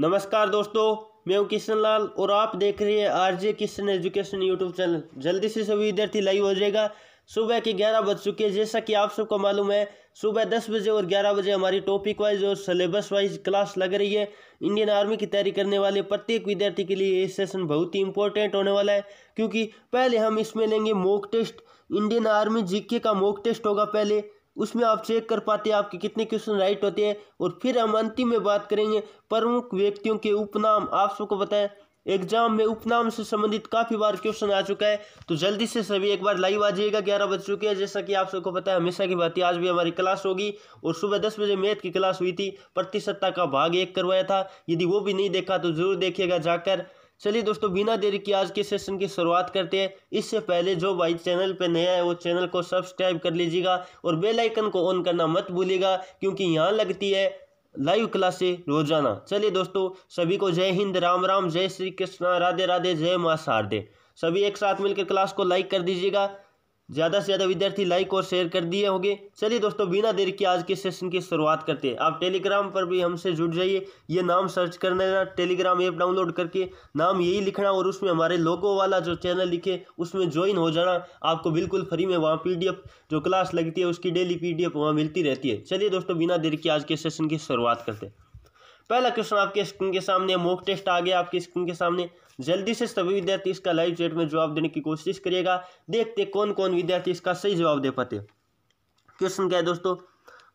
नमस्कार दोस्तों मैं हूं किशन लाल और आप देख रहे हैं RJ Kishan education YouTube channel जल्दी से सभी विद्यार्थी लाइव हो जाएगा सुबह के ग्यारह बज चुके हैं जैसा कि आप सबको मालूम है सुबह दस बजे और ग्यारह बजे हमारी टॉपिक वाइज और सिलेबस वाइज क्लास लग रही है इंडियन आर्मी की तैयारी करने वाले प्रत्येक विद्यार्थी के लिए ये सेशन बहुत ही इंपॉर्टेंट होने वाला है क्योंकि पहले हम इसमें लेंगे mock test Indian army GK का मॉक टेस्ट होगा पहले उसमें आप चेक कर पाते हैं आपके कितने क्वेश्चन राइट होते हैं और फिर हम अंतिम में बात करेंगे प्रमुख व्यक्तियों के उपनाम आप सबको बताएं एग्जाम में उपनाम से संबंधित काफ़ी बार क्वेश्चन आ चुका है तो जल्दी से सभी एक बार लाइव आ जाइएगा ग्यारह बज चुके हैं जैसा कि आप सबको पता है हमेशा की बात आज भी हमारी क्लास होगी और सुबह दस बजे मैथ की क्लास हुई थी प्रतिशतता का भाग एक करवाया था यदि वो भी नहीं देखा तो जरूर देखिएगा जाकर चलिए दोस्तों बिना देरी के आज के सेशन की शुरुआत करते हैं इससे पहले जो भाई चैनल पर नया है वो चैनल को सब्सक्राइब कर लीजिएगा और बेल आइकन को ऑन करना मत भूलिएगा क्योंकि यहाँ लगती है लाइव क्लासे रोजाना चलिए दोस्तों सभी को जय हिंद राम राम जय श्री कृष्णा राधे राधे जय माँ शारदे सभी एक साथ मिलकर क्लास को लाइक कर दीजिएगा ज़्यादा से ज़्यादा विद्यार्थी लाइक और शेयर कर दिए होंगे चलिए दोस्तों बिना देर के आज के सेशन की शुरुआत करते हैं आप टेलीग्राम पर भी हमसे जुड़ जाइए ये नाम सर्च कर लेना टेलीग्राम ऐप डाउनलोड करके नाम यही लिखना और उसमें हमारे लोगों वाला जो चैनल लिखे उसमें ज्वाइन हो जाना आपको बिल्कुल फ्री में वहाँ पी जो क्लास लगती है उसकी डेली पी डी वहाँ मिलती रहती है चलिए दोस्तों बिना देर के आज के सेशन की शुरुआत करते हैं पहला क्वेश्चन आपके स्क्रीन के सामने मॉक टेस्ट आ गया आपकी स्क्रीन के सामने जल्दी से सभी विद्यार्थी इसका लाइव चैट में जवाब देने की कोशिश करिएगा देखते कौन कौन विद्यार्थी इसका सही जवाब दे पाते क्वेश्चन क्या है दोस्तों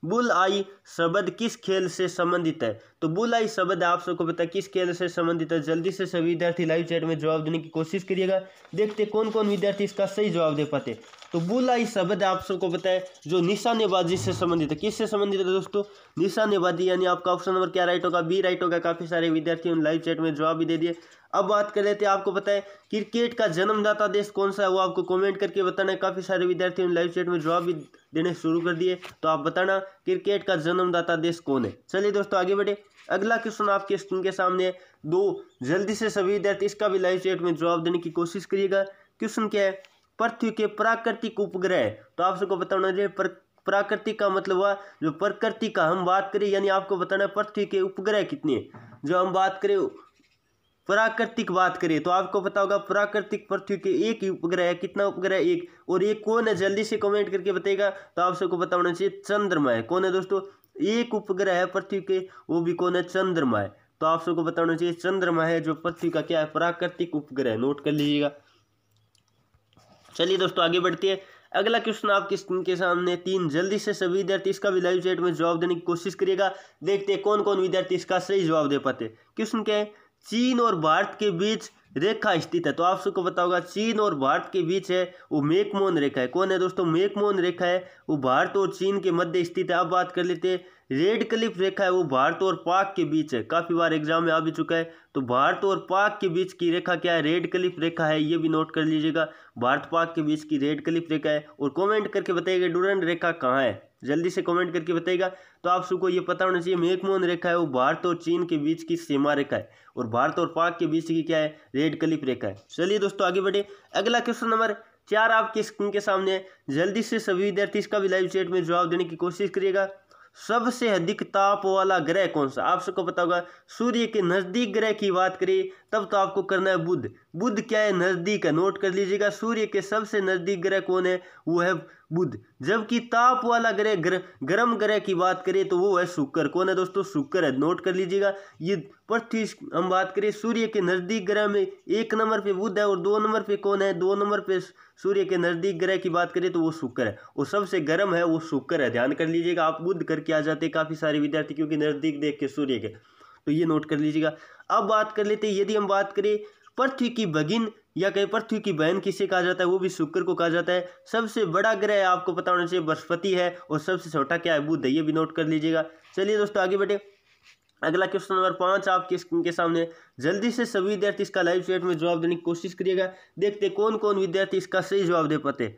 बुल आई शब्द किस खेल से संबंधित है तो बुल आई शब्द आप सबको पता किस खेल से संबंधित है जल्दी से सभी विद्यार्थी लाइव चैट में जवाब देने की कोशिश करिएगा देखते कौन कौन विद्यार्थी इसका सही जवाब दे पाते तो बुला इस शब्द आप सबको बताए जो निशानेबाजी से संबंधित है किससे संबंधित है दोस्तों निशानेबाजी यानी आपका ऑप्शन नंबर क्या राइट होगा बी राइट होगा काफ़ी सारे विद्यार्थियों ने लाइव चैट में जवाब भी दे दिए अब बात कर लेते हैं आपको है क्रिकेट का जन्मदाता देश कौन सा है वो आपको कमेंट करके बताना है काफ़ी सारे विद्यार्थियों ने लाइव चैट में जवाब भी देने शुरू कर दिए तो आप बताना क्रिकेट का जन्मदाता देश कौन है चलिए दोस्तों आगे बढ़े अगला क्वेश्चन आपके स्क्रीन के सामने है दो जल्दी से सभी विद्यार्थी इसका भी लाइव चैट में जवाब देने की कोशिश करिएगा क्वेश्चन क्या है पृथ्वी के प्राकृतिक उपग्रह तो आप सबको बताना चाहिए प्राकृतिक का मतलब हुआ जो प्रकृति का हम बात करें यानी आपको बताना है पृथ्वी के उपग्रह कितने जो हम बात करें प्राकृतिक बात करें तो आपको पता होगा प्राकृतिक पृथ्वी के एक ही उपग्रह है कितना उपग्रह एक और एक कौन है जल्दी से कमेंट करके बताएगा तो आप सबको पता होना चाहिए चंद्रमा है कौन है दोस्तों एक उपग्रह है पृथ्वी के वो भी कौन है चंद्रमा है तो आप सबको बताना चाहिए चंद्रमा है जो पृथ्वी का क्या है प्राकृतिक उपग्रह नोट कर लीजिएगा चलिए दोस्तों आगे बढ़ती है अगला क्वेश्चन आपकी स्क्रीन के सामने तीन जल्दी से सभी विद्यार्थी इसका भी लाइव चैट में जवाब देने की कोशिश करिएगा देखते हैं कौन कौन विद्यार्थी इसका सही जवाब दे पाते क्वेश्चन क्या है चीन और भारत के बीच रेखा स्थित है तो आप सबको बताओगा चीन और भारत के बीच है वो मेकमोन रेखा है कौन है दोस्तों मेकमोन रेखा है वो भारत और चीन के मध्य स्थित है अब बात कर लेते हैं रेड क्लिफ रेखा है वो भारत और पाक के बीच है काफ़ी बार एग्जाम में आ भी चुका है तो भारत और पाक के बीच की रेखा क्या है रेड क्लिफ रेखा है ये भी नोट कर लीजिएगा भारत पाक के बीच की रेड क्लिफ रेखा है और कॉमेंट करके बताइएगा डूरन रेखा कहाँ है जल्दी से कमेंट करके बताइएगा तो आप सबको ये पता होना चाहिए मेकमोन रेखा है वो भारत और चीन के बीच की सीमा रेखा है और भारत और पाक के बीच की क्या है रेड क्लिप रेखा है चलिए दोस्तों आगे बढ़े अगला क्वेश्चन नंबर चार आपके स्क्रीन के सामने जल्दी से सभी विद्यार्थी इसका भी लाइव चेट में जवाब देने की कोशिश करिएगा सबसे अधिक ताप वाला ग्रह कौन सा आप सबको पता होगा सूर्य के नज़दीक ग्रह की बात करें तब तो आपको करना है बुध बुध क्या है नज़दीक है नोट कर लीजिएगा सूर्य के सबसे नज़दीक ग्रह कौन है वो है बुध जबकि ताप वाला ग्रह गर, गर्म ग्रह की बात करें तो वो है शुक्र कौन है दोस्तों शुक्र है नोट कर लीजिएगा ये पृथ्वी हम बात करें सूर्य के नज़दीक ग्रह में एक नंबर पे बुध है और दो नंबर पे कौन है दो नंबर पे सूर्य के नज़दीक ग्रह की बात करें तो वो शुक्र है और सबसे गर्म है वो शुक्र है ध्यान कर लीजिएगा आप बुध करके आ जाते काफ़ी सारे विद्यार्थी क्योंकि नज़दीक देख के सूर्य के तो ये नोट कर लीजिएगा अब बात कर लेते हैं यदि हम बात करें पृथ्वी की बगिन या कहीं पृथ्वी की बहन किसे कहा जाता है वो भी शुक्र को कहा जाता है सबसे बड़ा ग्रह आपको पता होना चाहिए बृहस्पति है और सबसे छोटा क्या है बुध ये भी नोट कर लीजिएगा चलिए दोस्तों आगे बढ़े अगला क्वेश्चन नंबर पाँच आपके स्क्रीन के सामने जल्दी से सभी विद्यार्थी इसका लाइव चैट में जवाब देने की कोशिश करिएगा देखते कौन कौन विद्यार्थी इसका सही जवाब दे पाते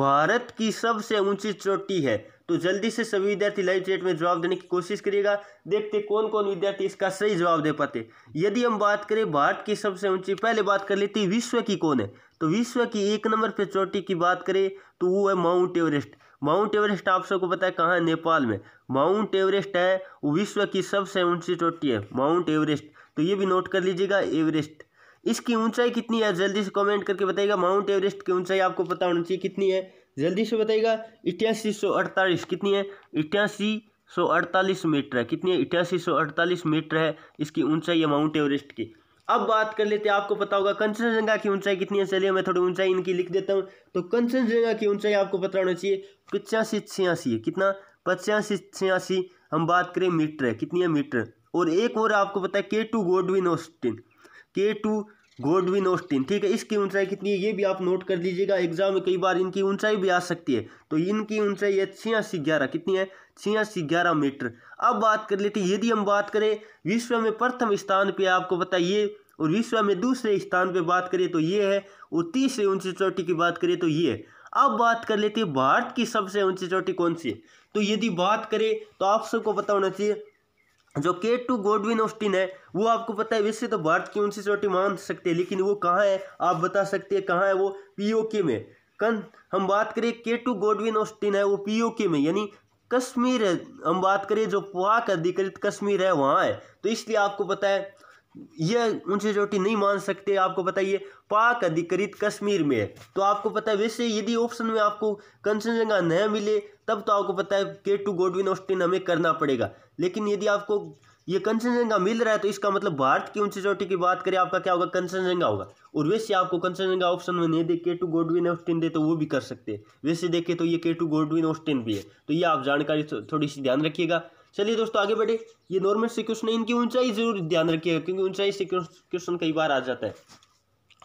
भारत की सबसे ऊंची चोटी है तो जल्दी से सभी विद्यार्थी लाइव चैट में जवाब देने की कोशिश करिएगा देखते कौन कौन विद्यार्थी इसका सही जवाब दे पाते यदि हम बात करें भारत की सबसे ऊंची पहले बात कर लेते विश्व की कौन है तो विश्व की एक नंबर पे चोटी की बात करें तो वो है माउंट एवरेस्ट माउंट एवरेस्ट आप सबको पता है कहाँ है नेपाल में माउंट एवरेस्ट है वो विश्व की सबसे ऊंची चोटी है माउंट एवरेस्ट तो ये भी नोट कर लीजिएगा एवरेस्ट इसकी ऊंचाई कितनी है जल्दी से कमेंट करके बताइएगा माउंट एवरेस्ट की ऊंचाई आपको पता होनी चाहिए कितनी है जल्दी से बताइएगा इक्यासी सौ अड़तालीस कितनी है इक्यासी सौ अड़तालीस मीटर है कितनी है इक्यासी सौ अड़तालीस मीटर है इसकी ऊंचाई है माउंट एवरेस्ट की अब बात कर लेते हैं आपको पता होगा कंचनजंगा की ऊंचाई कितनी है चलिए मैं थोड़ी ऊंचाई इनकी लिख देता हूँ तो कंचनजंगा की ऊंचाई आपको पता होना चाहिए पचासी छियासी है कितना पचासी छियासी हम बात करें मीटर है कितनी है मीटर और एक और आपको पता है K two Godwin Austen K two Godwin Austen ठीक है इसकी ऊंचाई कितनी है ये भी आप नोट कर लीजिएगा एग्जाम में कई बार इनकी ऊंचाई भी आ सकती है तो इनकी ऊंचाई है छियासी ग्यारह कितनी है छियासी ग्यारह मीटर अब बात कर लेते यदि हम बात करें विश्व में प्रथम स्थान पे आपको बताइए और विश्व में दूसरे स्थान पे बात करें तो ये है और तीसरे ऊंची चोटी की बात करें तो ये है अब बात कर लेते हैं भारत की सबसे ऊंची चोटी कौन सी है तो यदि बात करें तो आप सबको पता होना चाहिए जो के टू गोडविन ऑस्टिन है वो आपको पता है वैसे तो भारत की उनसे चोटी मान सकते हैं लेकिन वो कहाँ है आप बता सकते हैं कहाँ है वो पीओके में कन हम बात करें के टू गोडविन ऑस्टिन है वो पीओके में यानी कश्मीर है हम बात करें जो पाक अधिकृत कश्मीर है वहाँ है तो इसलिए आपको पता है यह उनसे चोटी नहीं मान सकते आपको बताइए पाक अधिकृत कश्मीर में तो आपको पता है वैसे यदि ऑप्शन में आपको कंचनजंगा न मिले तब तो आपको पता है के टू गोडविन ऑस्टिन हमें करना पड़ेगा लेकिन यदि आपको ये कंचनजंगा मिल रहा है तो इसका मतलब भारत की ऊंची चोटी की बात करें आपका क्या होगा कंचनजंगा होगा और वैसे आपको कंचनजंगा ऑप्शन में नहीं दे के टू गोडविन ऑस्टिन दे तो वो भी कर सकते हैं वैसे देखे तो ये के टू गोडविन ऑस्टिन भी है तो ये आप जानकारी थोड़ी सी ध्यान रखिएगा चलिए दोस्तों आगे बढ़े ये नॉर्मल से क्वेश्चन है इनकी ऊंचाई जरूर ध्यान रखिएगा क्योंकि ऊंचाई से क्वेश्चन कई बार आ जाता है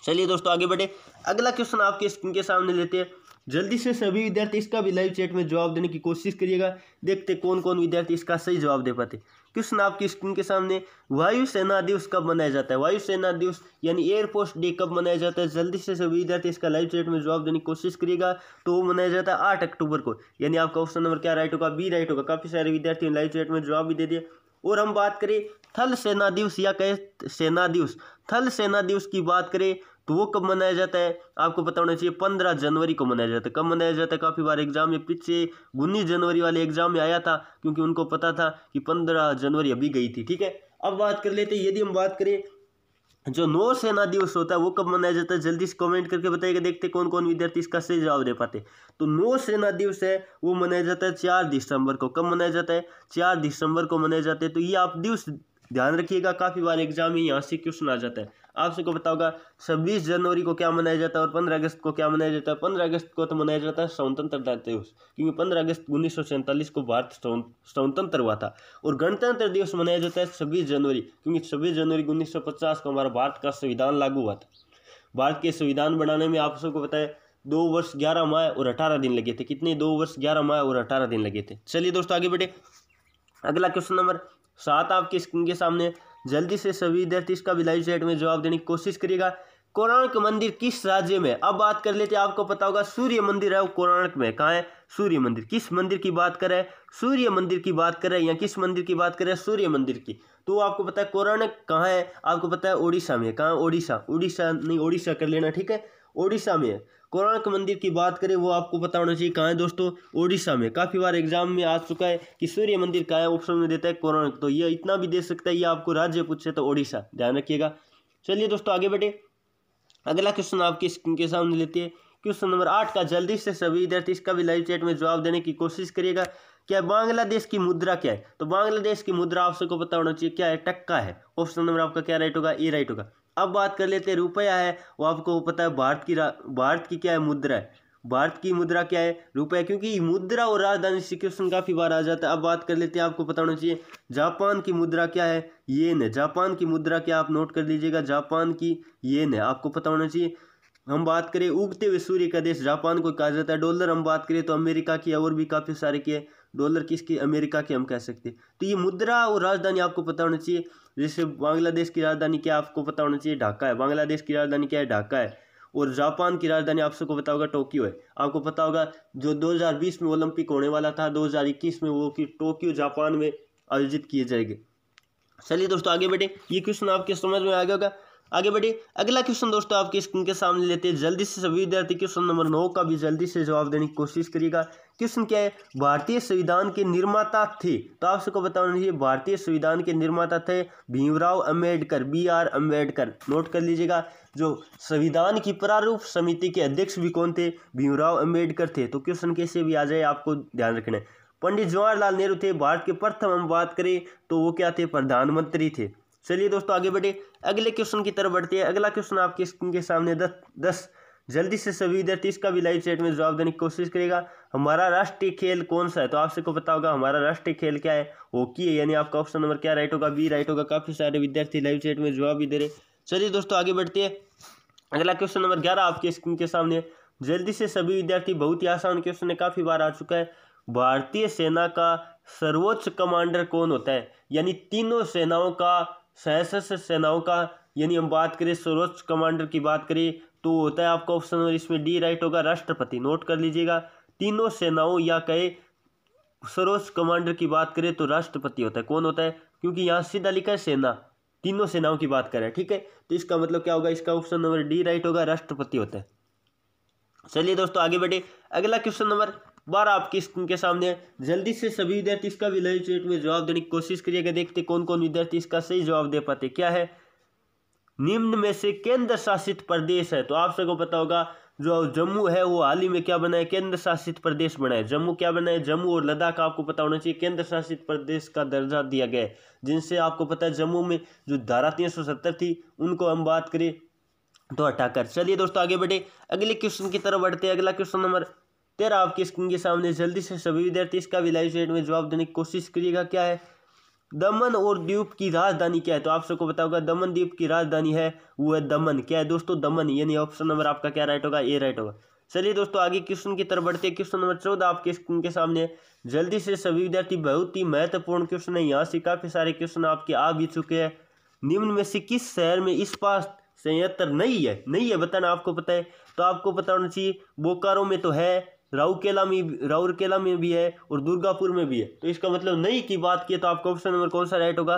चलिए दोस्तों आगे बढ़े अगला क्वेश्चन आपके स्क्रीन के सामने लेते हैं जल्दी से सभी विद्यार्थी इसका भी लाइव चैट में जवाब देने की कोशिश करिएगा देखते कौन कौन विद्यार्थी इसका सही जवाब दे पाते क्वेश्चन आपकी स्क्रीन के सामने वायुसेना दिवस कब मनाया जाता है वायुसेना दिवस यानी एयरफोर्स डे कब मनाया जाता है जल्दी से सभी विद्यार्थी इसका लाइव चैट में जवाब देने की कोशिश करिएगा तो वो मनाया जाता है आठ अक्टूबर को यानी आपका ऑप्शन नंबर क्या राइट होगा बी राइट होगा काफ़ी सारे विद्यार्थियों लाइव चैट में जवाब भी दे दिए और हम बात करें थल सेना दिवस या कहे सेना दिवस थल सेना दिवस की बात करें तो वो कब मनाया जाता है आपको पता होना चाहिए पंद्रह जनवरी को मनाया जाता है कब मनाया जाता है काफ़ी बार एग्जाम में पीछे उन्नीस जनवरी वाले एग्जाम में आया था क्योंकि उनको पता था कि पंद्रह जनवरी अभी गई थी ठीक है अब बात कर लेते हैं यदि हम बात करें जो नौसेना दिवस होता है वो कब मनाया जाता है जल्दी से कमेंट करके बताइएगा देखते कौन कौन विद्यार्थी इसका सही जवाब दे पाते तो नौसेना दिवस है वो मनाया जाता है चार दिसंबर को कब मनाया जाता है चार दिसंबर को मनाया जाता है तो ये आप दिवस ध्यान रखिएगा काफ़ी बार एग्जाम में यहाँ से क्वेश्चन आ जाता है आप सबको बताऊंगा होगा छब्बीस जनवरी को क्या मनाया जाता है और पंद्रह अगस्त को क्या मनाया जाता है पंद्रह अगस्त को तो मनाया जाता है स्वतंत्रता दिवस क्योंकि पंद्रह अगस्त उन्नीस को भारत स्वतंत्र हुआ था और गणतंत्र दिवस मनाया जाता है छब्बीस जनवरी क्योंकि छब्बीस जनवरी उन्नीस को हमारा भारत का संविधान लागू हुआ था भारत के संविधान बनाने में आप सबको पता दो वर्ष ग्यारह माह और अठारह दिन लगे थे कितने दो वर्ष ग्यारह माह और अठारह दिन लगे थे चलिए दोस्तों आगे बैठे अगला क्वेश्चन नंबर सात आपके स्क्रीन के सामने जल्दी से सभी विद्यार्थी इसका भी लाइव चैट में जवाब देने की कोशिश करिएगा कोणार्क मंदिर किस राज्य में अब बात कर लेते हैं आपको पता होगा सूर्य मंदिर है वो कोणार्क में कहाँ है सूर्य मंदिर किस मंदिर की बात करें सूर्य मंदिर की बात करें या किस मंदिर की बात करें सूर्य मंदिर की तो आपको पता है कोणार्क कहाँ है आपको पता है ओडिशा में कहाँ ओडिशा ओडिशा नहीं ओडिशा कर लेना ठीक है ओडिशा में है कोणार्क मंदिर की बात करें वो आपको पता होना चाहिए कहाँ है दोस्तों ओडिशा में काफ़ी बार एग्जाम में आ चुका है कि सूर्य मंदिर कहाँ है ऑप्शन में देता है कोणार्क तो ये इतना भी दे सकता है ये आपको राज्य पूछे तो ओडिशा ध्यान रखिएगा चलिए दोस्तों आगे बढ़े अगला क्वेश्चन आपके स्क्रीन के सामने लेते हैं क्वेश्चन नंबर आठ का जल्दी से सभी विद्यार्थी इसका भी लाइव चैट में जवाब देने की कोशिश करिएगा क्या बांग्लादेश की मुद्रा क्या है तो बांग्लादेश की मुद्रा आप सबको पता होना चाहिए क्या है टक्का है ऑप्शन नंबर आपका क्या राइट होगा ए राइट होगा अब बात कर लेते हैं रुपया है वो आपको पता है भारत की भारत की क्या है मुद्रा है भारत की मुद्रा क्या है रुपया क्योंकि मुद्रा और राजधानी श्री कृष्ण काफ़ी बार आ जाता है अब बात कर लेते हैं आपको पता होना चाहिए जापान की मुद्रा क्या है ये न जापान की मुद्रा क्या आप नोट कर लीजिएगा जापान की ये न आपको पता होना चाहिए हम बात करें उगते हुए सूर्य का देश जापान को कहा जाता है डॉलर हम बात करें तो अमेरिका की और भी काफ़ी सारे की है डॉलर किसकी अमेरिका की हम कह सकते हैं तो ये मुद्रा और राजधानी आपको पता होना चाहिए जैसे बांग्लादेश की राजधानी क्या आपको पता होना चाहिए ढाका है बांग्लादेश की राजधानी क्या है ढाका है और जापान की राजधानी आप सबको पता होगा टोक्यो है आपको पता होगा जो 2020 में ओलंपिक होने वाला था 2021 में वो कि टोक्यो जापान में आयोजित किए जाएंगे चलिए दोस्तों आगे बढ़े ये क्वेश्चन आपके समझ में आ गया होगा आगे बढ़े अगला क्वेश्चन दोस्तों आपके स्क्रीन के सामने लेते हैं जल्दी से सभी विद्यार्थी क्वेश्चन नंबर नौ का भी जल्दी से जवाब देने की कोशिश करिएगा क्वेश्चन क्या है भारतीय संविधान के निर्माता थे तो आप सबको बताना चाहिए भारतीय संविधान के निर्माता थे Bhimrao Ambedkar B R Ambedkar note कर लीजिएगा जो संविधान की प्रारूप समिति के अध्यक्ष भी कौन थे भीमराव अम्बेडकर थे तो क्वेश्चन कैसे भी आ जाए आपको ध्यान रखना पंडित जवाहरलाल नेहरू थे भारत के प्रथम हम बात करें तो वो क्या थे प्रधानमंत्री थे चलिए दोस्तों आगे बढ़े अगले क्वेश्चन की तरफ बढ़ते हैं अगला क्वेश्चन आपके स्क्रीन के सामने दस दस जल्दी से सभी विद्यार्थी इसका भी लाइव चैट में जवाब देने की कोशिश करेगा हमारा राष्ट्रीय खेल कौन सा है तो आप सबको पता होगा हमारा राष्ट्रीय खेल क्या है हॉकी है यानी आपका ऑप्शन नंबर क्या राइट होगा बी राइट होगा काफ़ी सारे विद्यार्थी लाइव चैट में जवाब भी दे रहे चलिए दोस्तों आगे बढ़ती है अगला क्वेश्चन नंबर ग्यारह आपके स्क्रीन के सामने जल्दी से सभी विद्यार्थी बहुत ही आसान क्वेश्चन है काफ़ी बार आ चुका है भारतीय सेना का सर्वोच्च कमांडर कौन होता है यानी तीनों सेनाओं का सहस सेनाओं का यानी हम बात करें सर्वोच्च कमांडर की बात करें तो होता है आपका ऑप्शन नंबर इसमें डी राइट होगा राष्ट्रपति नोट कर लीजिएगा तीनों सेनाओं या कहे सरोज कमांडर की बात करें तो राष्ट्रपति होता है कौन होता है क्योंकि यहाँ सीधा लिखा है सेना तीनों सेनाओं की बात करें ठीक है तो इसका मतलब क्या होगा इसका ऑप्शन नंबर डी राइट होगा राष्ट्रपति होता है चलिए दोस्तों आगे बढ़े अगला क्वेश्चन नंबर बारह आपकी स्क्रीन के सामने जल्दी से सभी विद्यार्थी इसका भी लाइव चेट में जवाब देने की कोशिश करिएगा देखते कौन कौन विद्यार्थी इसका सही जवाब दे पाते क्या है निम्न में से केंद्र शासित प्रदेश है तो आप सबको पता होगा जो जम्मू है वो हाल ही में क्या बना है केंद्र शासित प्रदेश बना है जम्मू क्या बना है जम्मू और लद्दाख आपको पता होना चाहिए केंद्र शासित प्रदेश का दर्जा दिया गया है जिनसे आपको पता है जम्मू में जो धारा तीन सौ सत्तर थी उनको हम बात करें तो हटाकर चलिए दोस्तों आगे बढ़े अगले क्वेश्चन की तरफ बढ़ते हैं अगला क्वेश्चन नंबर तेरह आपकी स्क्रीन के सामने जल्दी से सभी विद्यार्थी इसका भी लाइव में जवाब देने की कोशिश करिएगा क्या है दमन और द्वीप की राजधानी क्या है तो आप सबको पता दमन द्वीप की राजधानी है वो है दमन क्या है दोस्तों दमन यानी ऑप्शन नंबर आपका क्या राइट होगा ए राइट होगा चलिए दोस्तों आगे क्वेश्चन की तरफ बढ़ते हैं क्वेश्चन नंबर चौदह आपके स्क्रीन के सामने जल्दी से सभी विद्यार्थी बहुत ही महत्वपूर्ण क्वेश्चन है यहाँ से काफी सारे क्वेश्चन आपके आ भी चुके हैं निम्न में से किस शहर में इस पास संयंत्र नहीं है नहीं है बताना आपको पता है तो आपको बताना चाहिए बोकारो में तो है राउरकेला में राउरकेला में भी है और दुर्गापुर में भी है तो इसका मतलब नहीं की बात किए तो आपका ऑप्शन नंबर कौन सा राइट होगा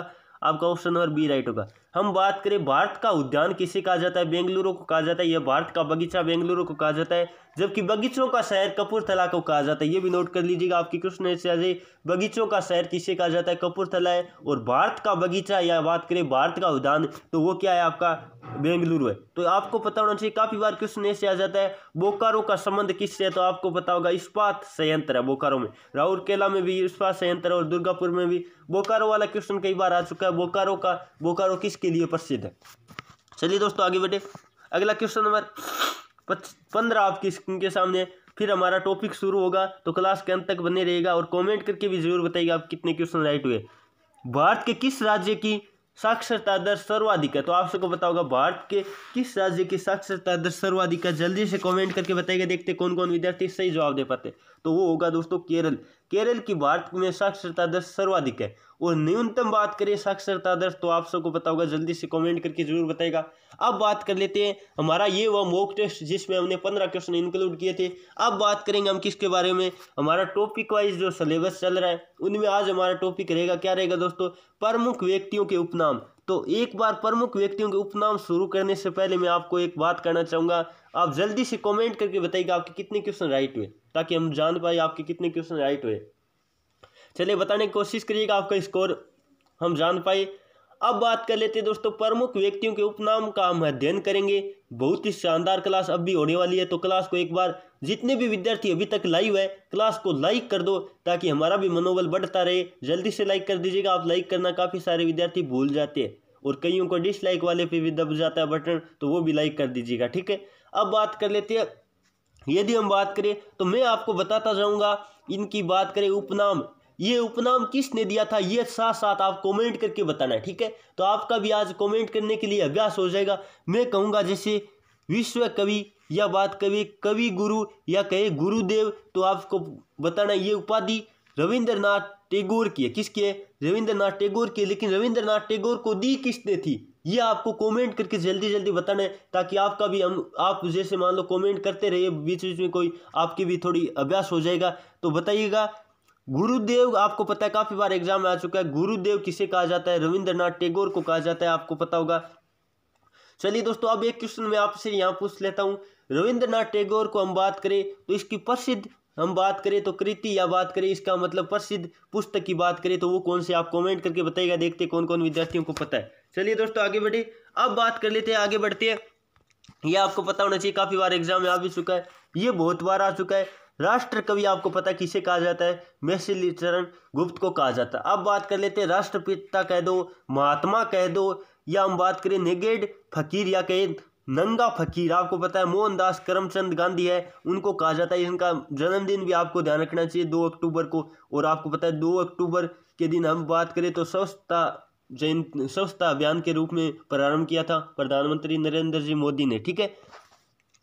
आपका ऑप्शन नंबर बी राइट होगा हम बात करें भारत का उद्यान किसे कहा जाता है बेंगलुरु को कहा जाता है यह भारत का बगीचा बेंगलुरु को कहा जाता है जबकि बगीचों का शहर कपूरथला को कहा जाता है ये भी नोट कर लीजिएगा आपकी कृष्ण से बगीचों का शहर किसे कहा जाता है कपूरथला है और भारत का बगीचा या बात करें भारत का उद्यान तो वो क्या है आपका बेंगलुरु है तो आपको पता होना चाहिए काफी बार क्वेश्चन से आ जाता है बोकारो का संबंध किससे है तो आपको पता होगा इस्पात संयंत्र है बोकारो में राउरकेला में भी इस्पात संयंत्र और दुर्गापुर में भी बोकारो वाला क्वेश्चन कई बार आ चुका है बोकारो का बोकारो किस के लिए प्रसिद्ध है चलिए दोस्तों आगे बढ़े अगला क्वेश्चन नंबर पंद्रह आपकी स्क्रीन के सामने फिर हमारा टॉपिक शुरू होगा तो क्लास के अंत तक बने रहेगा और कमेंट करके भी जरूर बताइएगा आप कितने क्वेश्चन राइट हुए भारत के किस राज्य की साक्षरता दर सर्वाधिक है तो आप सबको बताओगा भारत के किस राज्य की साक्षरता दर सर्वाधिक है जल्दी से कमेंट करके बताइएगा देखते कौन कौन विद्यार्थी सही जवाब दे पाते तो वो होगा दोस्तों केरल केरल की भारत में साक्षरता दर सर्वाधिक है और न्यूनतम बात करें साक्षरता दर तो आप सबको पता होगा जल्दी से कमेंट करके जरूर बताएगा अब बात कर लेते हैं हमारा ये वह मॉक टेस्ट जिसमें हमने पंद्रह क्वेश्चन इंक्लूड किए थे अब बात करेंगे हम किसके बारे में हमारा टॉपिक वाइज जो सिलेबस चल रहा है उनमें आज हमारा टॉपिक रहेगा क्या रहेगा दोस्तों प्रमुख व्यक्तियों के उपनाम तो एक बार प्रमुख व्यक्तियों के उपनाम शुरू करने से पहले मैं आपको एक बात करना चाहूँगा आप जल्दी से कमेंट करके बताइएगा आपके कितने क्वेश्चन राइट हुए ताकि हम जान पाए आपके कितने क्वेश्चन राइट हुए चलिए बताने की कोशिश करिएगा आपका स्कोर हम जान पाए अब बात कर लेते हैं दोस्तों प्रमुख व्यक्तियों के उपनाम का हम अध्ययन करेंगे बहुत ही शानदार क्लास अब भी होने वाली है तो क्लास को एक बार जितने भी विद्यार्थी अभी तक लाइव है क्लास को लाइक कर दो ताकि हमारा भी मनोबल बढ़ता रहे जल्दी से लाइक कर दीजिएगा आप लाइक करना काफ़ी सारे विद्यार्थी भूल जाते हैं और कईयों को डिसलाइक वाले पे भी दब जाता है बटन तो वो भी लाइक कर दीजिएगा ठीक है अब बात कर लेते हैं यदि हम बात करें तो मैं आपको बताता जाऊंगा इनकी बात करें उपनाम ये उपनाम किसने दिया था ये साथ साथ आप कमेंट करके बताना है ठीक है तो आपका भी आज कमेंट करने के लिए अभ्यास हो जाएगा मैं कहूँगा जैसे विश्व कवि या बात कवि कवि गुरु या कहे गुरुदेव तो आपको बताना ये उपाधि रविंद्रनाथ टैगोर की है किसकी है रविंद्रनाथ टैगोर की लेकिन रविंद्रनाथ टैगोर को दी किसने थी ये आपको कमेंट करके जल्दी जल्दी बताना है ताकि आपका भी हम आप जैसे मान लो कमेंट करते रहिए बीच बीच में कोई आपकी भी थोड़ी अभ्यास हो जाएगा तो बताइएगा गुरुदेव आपको पता है काफ़ी बार एग्जाम में आ चुका है गुरुदेव किसे कहा जाता है रविंद्रनाथ टेगोर को कहा जाता है आपको पता होगा चलिए दोस्तों अब एक क्वेश्चन मैं आपसे यहाँ पूछ लेता हूँ रविंद्रनाथ टैगोर को हम बात करें तो इसकी प्रसिद्ध हम बात करें तो कृति या बात करें इसका मतलब प्रसिद्ध पुस्तक की बात करें तो वो कौन से आप कमेंट करके बताइएगा देखते कौन कौन विद्यार्थियों को पता है चलिए दोस्तों आगे बढ़े अब बात कर लेते हैं आगे बढ़ते हैं ये आपको पता होना चाहिए काफ़ी बार एग्जाम में आ भी चुका है ये बहुत बार आ चुका है राष्ट्र कवि आपको पता किसे कहा जाता है महसिल चरण गुप्त को कहा जाता है अब बात कर लेते हैं राष्ट्रपिता कह दो महात्मा कह दो या हम बात करें निगेड फकीर या कहें नंगा फकीर आपको पता है मोहनदास करमचंद गांधी है उनको कहा जाता है इनका जन्मदिन भी आपको ध्यान रखना चाहिए दो अक्टूबर को और आपको पता है दो अक्टूबर के दिन हम बात करें तो स्वच्छता जयंती स्वच्छता अभियान के रूप में प्रारंभ किया था प्रधानमंत्री नरेंद्र जी मोदी ने ठीक है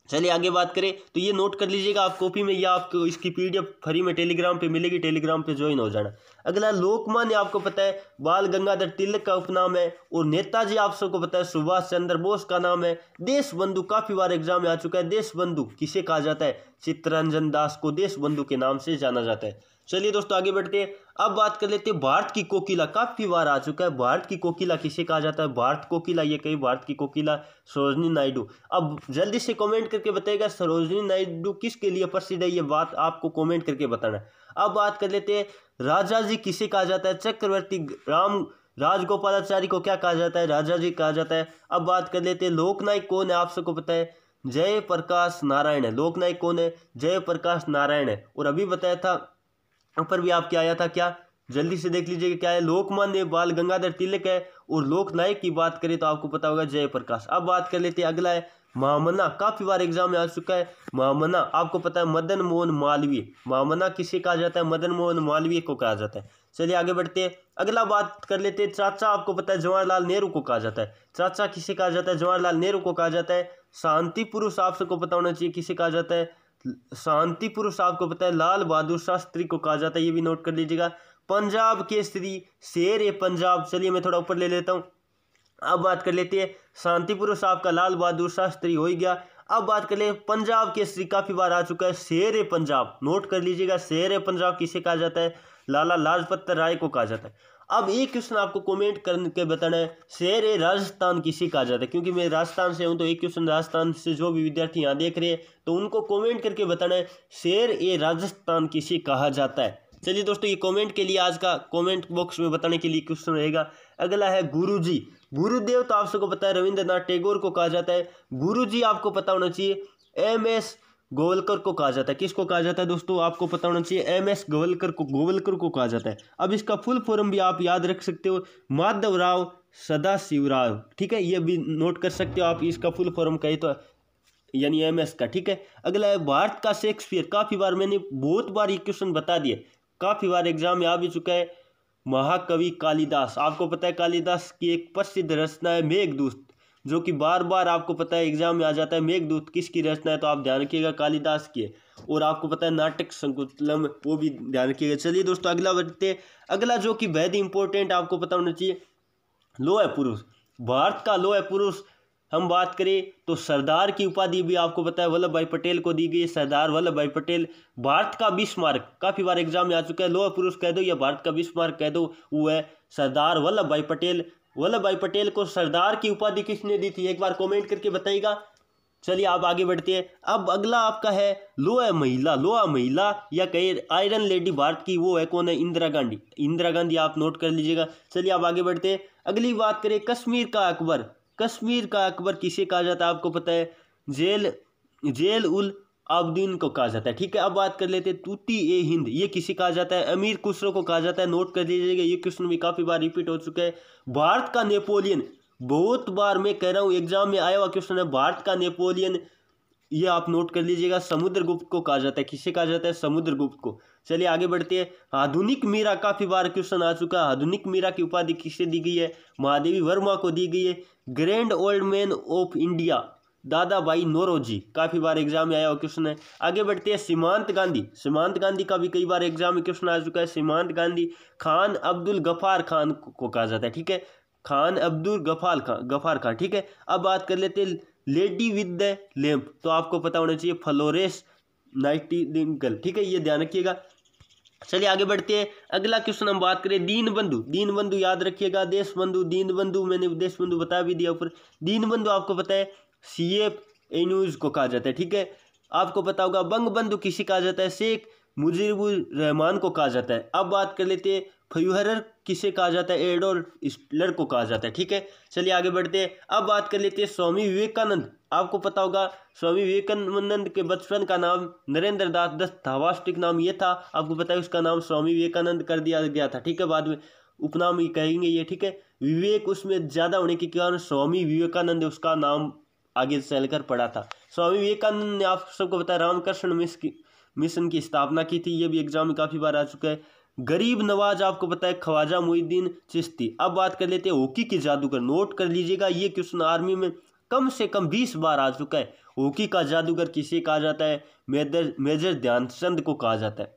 चलिए आगे बात करें तो ये नोट कर लीजिएगा आप कॉपी में या आपको इसकी पीडीएफ फ्री में टेलीग्राम पे मिलेगी टेलीग्राम पे ज्वाइन हो जाना अगला लोकमान्य आपको पता है बाल गंगाधर तिलक का उपनाम है और नेताजी आप सबको पता है सुभाष चंद्र बोस का नाम है देश बंधु काफी बार एग्जाम में आ चुका है देश बंधु किसे कहा जाता है चित्तरंजन दास को देश बंधु के नाम से जाना जाता है चलिए दोस्तों आगे बढ़ते हैं अब बात कर लेते हैं भारत की कोकिला काफ़ी बार आ चुका है भारत की कोकिला किसे कहा जाता है भारत कोकिला ये कही भारत की कोकिला सरोजनी नायडू अब जल्दी से कमेंट करके बताएगा सरोजनी नायडू किसके लिए प्रसिद्ध है ये बात आपको कमेंट करके बताना अब बात कर लेते हैं राजा जी किसे कहा जाता है चक्रवर्ती राम राजगोपालाचार्य को क्या कहा जाता है राजा जी कहा जाता है अब बात कर लेते हैं लोकनायक कौन है आप सबको पता है जय प्रकाश नारायण है लोकनायक कौन है जय प्रकाश नारायण है और अभी बताया था ऊपर भी आपके आया था क्या जल्दी से देख लीजिए क्या है लोकमान्य बाल गंगाधर तिलक है और लोकनायक की बात करें तो आपको पता होगा जयप्रकाश अब बात कर लेते हैं अगला है महामना काफी बार एग्जाम में आ चुका है महामना आपको पता है मदन मोहन मालवीय महामना किसे कहा जाता है मदन मोहन मालवीय को कहा जाता है चलिए आगे बढ़ते हैं अगला बात कर लेते हैं चाचा आपको पता है जवाहरलाल नेहरू को कहा जाता है चाचा किसे कहा जाता है जवाहरलाल नेहरू को कहा जाता है शांति पुरुष आप सबको पता होना चाहिए किसे कहा जाता है शांतिपुरुष आपको पता है लाल बहादुर शास्त्री को कहा जाता है ये भी नोट कर लीजिएगा पंजाब स्त्री शेर ए पंजाब चलिए मैं थोड़ा ऊपर ले लेता हूँ अब बात कर लेते हैं शांति पुरुष आपका लाल बहादुर शास्त्री हो ही गया अब बात कर ले पंजाब स्त्री काफ़ी बार आ चुका है शेर ए पंजाब नोट कर लीजिएगा शेर ए पंजाब किसे कहा जाता है लाला लाजपत राय को कहा जाता है अब ये क्वेश्चन आपको कमेंट करके बताना है शेर ए राजस्थान किसी कहा जाता है क्योंकि मैं राजस्थान से हूँ तो एक क्वेश्चन राजस्थान से जो भी विद्यार्थी यहाँ देख रहे हैं तो उनको कमेंट करके बताना है शेर ए राजस्थान किसी कहा जाता है चलिए दोस्तों ये कमेंट के लिए आज का कमेंट बॉक्स में बताने के लिए क्वेश्चन रहेगा अगला है गुरुजी गुरुदेव तो आप सबको पता है रविंद्रनाथ टैगोर को कहा जाता है गुरुजी आपको पता होना चाहिए एम एस गोवलकर को कहा जाता है किसको कहा जाता है दोस्तों आपको पता होना चाहिए एम एस गोवलकर को गोवलकर को कहा जाता है अब इसका फुल फॉर्म भी आप याद रख सकते हो माधव राव सदा शिवराव ठीक है ये भी नोट कर सकते हो आप इसका फुल फॉर्म कहे तो यानी एम एस का ठीक है अगला है भारत का शेक्सपियर काफ़ी बार मैंने बहुत बार ये क्वेश्चन बता दिए काफ़ी बार एग्जाम में आ भी चुका है महाकवि कालिदास आपको पता है कालिदास की एक प्रसिद्ध रचना है मेघ दूस्त जो कि बार बार आपको पता है एग्जाम में आ जाता है मेघदूत किसकी रचना है तो आप ध्यान रखिएगा कालिदास की है और आपको पता है नाटक संकुलम वो भी ध्यान रखिएगा चलिए दोस्तों अगला बढ़ते अगला जो कि बेहद इंपॉर्टेंट आपको पता होना चाहिए लोह है पुरुष भारत का लोह है पुरुष हम बात करें तो सरदार की उपाधि भी आपको पता है वल्लभ भाई पटेल को दी गई सरदार वल्लभ भाई पटेल भारत का बिस्मार्क काफ़ी बार एग्जाम में आ चुका है लोह पुरुष कह दो या भारत का बिस्मार्क कह दो वो है सरदार वल्लभ भाई पटेल वल्लभ भाई पटेल को सरदार की उपाधि किसने दी थी एक बार कमेंट करके बताइएगा चलिए आप आगे बढ़ते हैं अब अगला आपका है लोहा महिला लोहा महिला या कहे आयरन लेडी भारत की वो है कौन है इंदिरा गांधी इंदिरा गांधी आप नोट कर लीजिएगा चलिए आप आगे बढ़ते हैं अगली बात करें कश्मीर का अकबर कश्मीर का अकबर किसे कहा जाता है आपको पता है जेल जेल उल आबदीन को कहा जाता है ठीक है अब बात कर लेते हैं तूती ए हिंद ये किसे कहा जाता है अमीर खुसरो को कहा जाता है नोट कर लीजिएगा ये क्वेश्चन भी काफ़ी बार रिपीट हो चुका है भारत का नेपोलियन बहुत बार मैं कह रहा हूँ एग्जाम में आया हुआ क्वेश्चन है भारत का नेपोलियन ये आप नोट कर लीजिएगा समुद्रगुप्त को कहा जाता है किसे कहा जाता है समुद्रगुप्त को चलिए आगे बढ़ते हैं आधुनिक मीरा काफी बार क्वेश्चन आ चुका है आधुनिक मीरा की उपाधि किसे दी गई है महादेवी वर्मा को दी गई है grand old man of India Dadabhai Naoroji काफ़ी बार एग्जाम में आया हुआ क्वेश्चन है आगे बढ़ते हैं सीमांत गांधी सीमांत गांधी का भी कई बार एग्जाम में क्वेश्चन आ चुका है सीमांत गांधी खान अब्दुल गफार खान को कहा जाता है ठीक है खान अब्दुल गफार खान गफार खान ठीक है अब बात कर लेते हैं लेडी विद द लेम्प तो आपको पता होना चाहिए फ्लोरेस नाइटिंगल ठीक है ये ध्यान रखिएगा चलिए आगे बढ़ते हैं अगला क्वेश्चन हम बात करें दीन बंधु दीन बंधु याद रखिएगा देश बंधु दीन बंधु मैंने देश बंधु बता भी दिया ऊपर दीन बंधु आपको पता है सी एफ को कहा जाता है ठीक है आपको पता होगा बंग बंधु किसे कहा जाता है शेख मुजीबुर रहमान को कहा जाता है अब बात कर लेते हैं फ्यूहरर किसे कहा जाता है एडोल स्टलर को कहा जाता है ठीक है चलिए आगे बढ़ते हैं अब बात कर लेते हैं स्वामी विवेकानंद आपको पता होगा स्वामी विवेकानंद के बचपन का नाम नरेंद्र दास दस धावास्टिक नाम ये था आपको पता है उसका नाम स्वामी विवेकानंद कर दिया गया था ठीक है बाद में उपनाम ही कहेंगे ये ठीक है विवेक उसमें ज़्यादा होने के कारण स्वामी विवेकानंद उसका नाम आगे चलकर पढ़ा था स्वामी विवेकानंद ने आप सबको बताया रामकृष्ण मिशन की स्थापना की थी ये भी एग्जाम में काफ़ी बार आ चुका है गरीब नवाज आपको पता है ख्वाजा मुहिद्दीन चिश्ती अब बात कर लेते हैं हॉकी के जादूगर नोट कर लीजिएगा ये क्वेश्चन आर्मी में कम से कम बीस बार आ चुका है हॉकी का जादूगर किसे कहा जाता है मेजर मेजर ध्यानचंद को कहा जाता है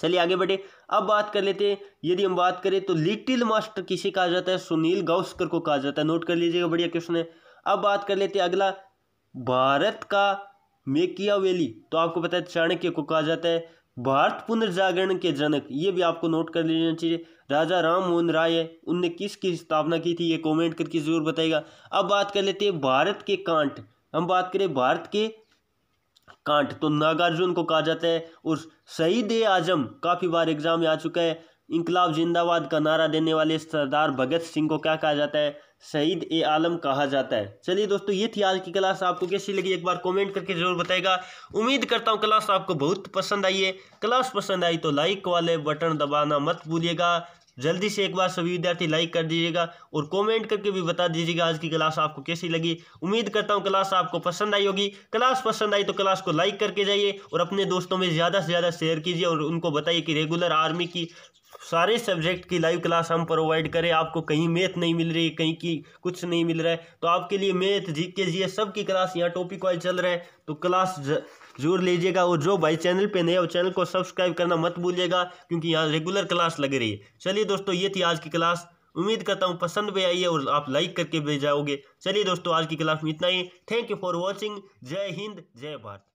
चलिए आगे बढ़े अब बात कर लेते हैं यदि हम बात करें तो लिटिल मास्टर किसे कहा जाता है सुनील गावस्कर को कहा जाता है नोट कर लीजिएगा बढ़िया क्वेश्चन है अब बात कर लेते हैं अगला भारत का मेकिया वैली तो आपको पता है चाणक्य को कहा जाता है भारत पुनर्जागरण के जनक ये भी आपको नोट कर लेना चाहिए राजा राम मोहन राय है उनने किसकी स्थापना की थी ये कमेंट करके जरूर बताएगा अब बात कर लेते हैं भारत के कांट हम बात करें भारत के कांट तो नागार्जुन को कहा जाता है और शहीद आजम काफ़ी बार एग्जाम में आ चुका है इंकलाब जिंदाबाद का नारा देने वाले सरदार भगत सिंह को क्या कहा जाता है शहीद ए आलम कहा जाता है चलिए दोस्तों ये थी आज की क्लास आपको कैसी लगी एक बार कमेंट करके जरूर बताएगा उम्मीद करता हूँ क्लास आपको बहुत पसंद आई है क्लास पसंद आई तो लाइक वाले बटन दबाना मत भूलिएगा जल्दी से एक बार सभी विद्यार्थी लाइक कर दीजिएगा और कमेंट करके भी बता दीजिएगा आज की क्लास आपको कैसी लगी उम्मीद करता हूँ क्लास आपको पसंद आई होगी क्लास पसंद आई तो क्लास को लाइक करके जाइए और अपने दोस्तों में ज़्यादा से ज़्यादा शेयर कीजिए और उनको बताइए कि रेगुलर आर्मी की सारे सब्जेक्ट की लाइव क्लास हम प्रोवाइड करें आपको कहीं मैथ नहीं मिल रही कहीं की कुछ नहीं मिल रहा है तो आपके लिए मैथ जी के जी एस सब की क्लास यहाँ टॉपिक वाइज चल रहा है तो क्लास जरूर लीजिएगा और जो भाई चैनल पे नए हो चैनल को सब्सक्राइब करना मत भूलिएगा क्योंकि यहाँ रेगुलर क्लास लग रही है चलिए दोस्तों ये थी आज की क्लास उम्मीद करता हूँ पसंद भी आई है और आप लाइक करके भेजाओगे चलिए दोस्तों आज की क्लास में इतना ही थैंक यू फॉर वॉचिंग जय हिंद जय भारत